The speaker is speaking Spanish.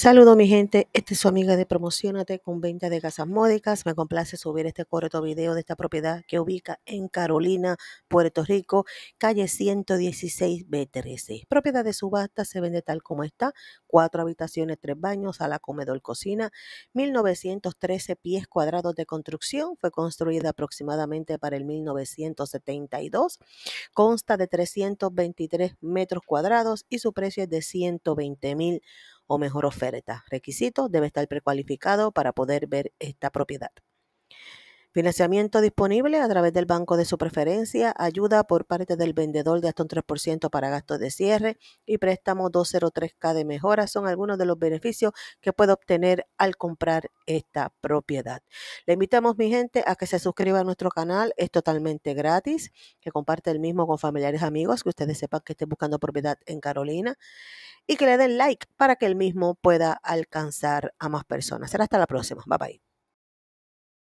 Saludos mi gente, este es su amiga de Promocionate con venta de casas módicas. Me complace subir este corto video de esta propiedad que ubica en Carolina, Puerto Rico, calle 116 B13. Propiedad de subasta se vende tal como está, cuatro habitaciones, tres baños, sala, comedor, cocina, 1913 pies cuadrados de construcción, fue construida aproximadamente para el 1972, consta de 323 metros cuadrados y su precio es de 120 mil o mejor oferta. Requisito, debe estar precualificado para poder ver esta propiedad. Financiamiento disponible a través del banco de su preferencia, ayuda por parte del vendedor de hasta un 3% para gastos de cierre y préstamo 203K de mejora son algunos de los beneficios que puede obtener al comprar esta propiedad. Le invitamos, mi gente, a que se suscriba a nuestro canal, es totalmente gratis, que comparte el mismo con familiares, amigos, que ustedes sepan que estén buscando propiedad en Carolina y que le den like para que el mismo pueda alcanzar a más personas. Será hasta la próxima. Bye bye.